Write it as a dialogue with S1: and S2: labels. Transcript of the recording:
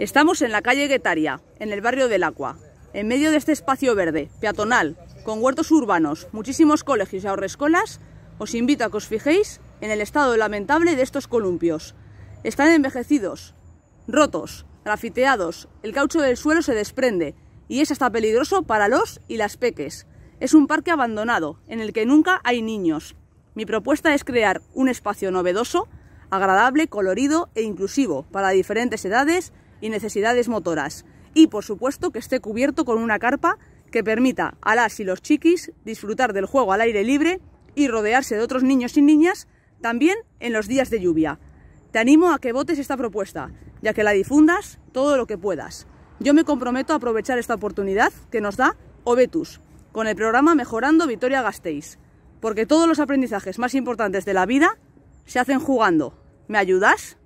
S1: Estamos en la calle Guetaria, en el barrio del Acua, en medio de este espacio verde, peatonal, con huertos urbanos, muchísimos colegios y ahorrescolas, os invito a que os fijéis en el estado lamentable de estos columpios. Están envejecidos, rotos, grafiteados, el caucho del suelo se desprende y es hasta peligroso para los y las peques. Es un parque abandonado, en el que nunca hay niños. Mi propuesta es crear un espacio novedoso, agradable, colorido e inclusivo para diferentes edades y necesidades motoras. Y por supuesto que esté cubierto con una carpa que permita a las y los chiquis disfrutar del juego al aire libre y rodearse de otros niños y niñas también en los días de lluvia. Te animo a que votes esta propuesta, ya que la difundas todo lo que puedas. Yo me comprometo a aprovechar esta oportunidad que nos da OVETUS con el programa Mejorando Victoria Gasteiz, porque todos los aprendizajes más importantes de la vida se hacen jugando. ¿Me ayudas?